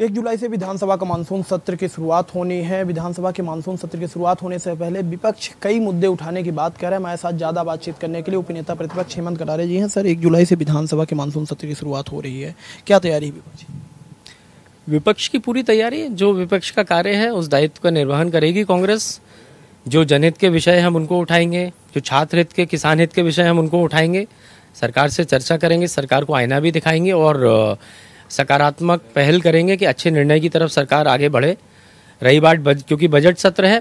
एक जुलाई से विधानसभा का मानसून सत्र की शुरुआत होनी है विधानसभा के मानसून सत्र की शुरुआत होने से पहले विपक्ष कई मुद्दे उठाने की बात कर रहा है हमारे साथ ज़्यादा बातचीत करने के लिए उपनेता प्रतिपक्ष हेमंत कटारे जी हैं सर एक जुलाई से विधानसभा के मानसून सत्र की शुरुआत हो रही है क्या तैयारी विपक्ष विपक्ष की पूरी तैयारी जो विपक्ष का कार्य है उस दायित्व का निर्वहन करेगी कांग्रेस जो जनहित के विषय हम उनको उठाएंगे जो छात्र हित के किसान हित के विषय हम उनको उठाएंगे सरकार से चर्चा करेंगे सरकार को आईना भी दिखाएंगे और सकारात्मक पहल करेंगे कि अच्छे निर्णय की तरफ सरकार आगे बढ़े रही बात बज, क्योंकि बजट सत्र है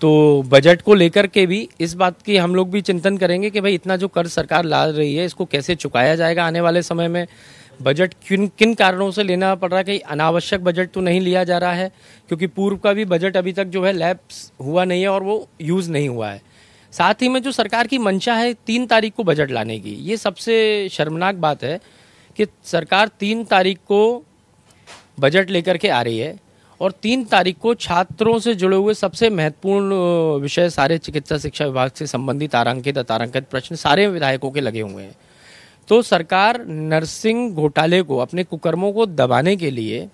तो बजट को लेकर के भी इस बात की हम लोग भी चिंतन करेंगे कि भाई इतना जो कर्ज सरकार ला रही है इसको कैसे चुकाया जाएगा आने वाले समय में बजट किन किन कारणों से लेना पड़ रहा है कि अनावश्यक बजट तो नहीं लिया जा रहा है क्योंकि पूर्व का भी बजट अभी तक जो है लैप्स हुआ नहीं है और वो यूज़ नहीं हुआ है साथ ही में जो सरकार की मंशा है तीन तारीख को बजट लाने की ये सबसे शर्मनाक बात है कि सरकार तीन तारीख को बजट लेकर के आ रही है और तीन तारीख को छात्रों से जुड़े हुए सबसे महत्वपूर्ण विषय सारे चिकित्सा शिक्षा विभाग से संबंधित आरंकित तारांकित प्रश्न सारे विधायकों के लगे हुए हैं तो सरकार नर्सिंग घोटाले को अपने कुकर्मों को दबाने के लिए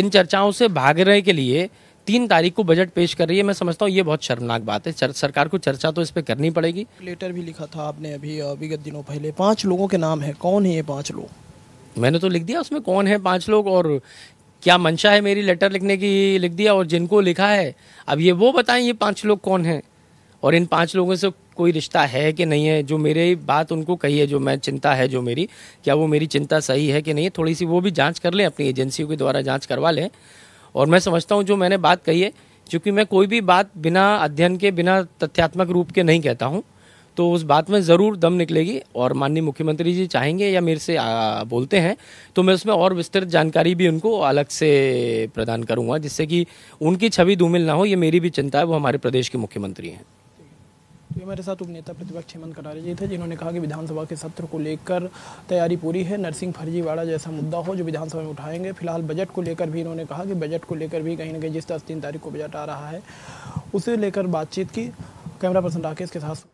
इन चर्चाओं से भागने के लिए तीन तारीख को बजट पेश कर रही है मैं समझता हूँ ये बहुत शर्मनाक बात है सरकार को चर्चा तो इस पर करनी पड़ेगी लेटर भी लिखा था आपने अभी विगत दिनों पहले पाँच लोगों के नाम है कौन है ये पाँच लोग मैंने तो लिख दिया उसमें कौन है पाँच लोग और क्या मंशा है मेरी लेटर लिखने की लिख दिया और जिनको लिखा है अब ये वो बताएं ये पाँच लोग कौन हैं और इन पाँच लोगों से कोई रिश्ता है कि नहीं है जो मेरे बात उनको कही है जो मैं चिंता है जो मेरी क्या वो मेरी चिंता सही है कि नहीं है थोड़ी सी वो भी जांच कर लें अपनी एजेंसियों के द्वारा जांच करवा लें और मैं समझता हूँ जो मैंने बात कही है चूँकि मैं कोई भी बात बिना अध्ययन के बिना तथ्यात्मक रूप के नहीं कहता हूँ तो उस बात में ज़रूर दम निकलेगी और माननीय मुख्यमंत्री जी चाहेंगे या मेरे से आ, बोलते हैं तो मैं उसमें और विस्तृत जानकारी भी उनको अलग से प्रदान करूंगा जिससे कि उनकी छवि धूमिल ना हो ये मेरी भी चिंता है वो हमारे प्रदेश के मुख्यमंत्री हैं भी हमारे साथ उपनेता प्रतिपक्ष हेमंत कटारे जी थे जिन्होंने कहा कि विधानसभा के सत्र को लेकर तैयारी पूरी है नरसिंह फर्जीवाड़ा जैसा मुद्दा हो जो विधानसभा में उठाएंगे फिलहाल बजट को लेकर भी इन्होंने कहा कि बजट को लेकर भी कहीं ना कहीं जिस तरह तीन तारीख को बजट आ रहा है उसे लेकर बातचीत की कैमरा पर्सन राकेश के साथ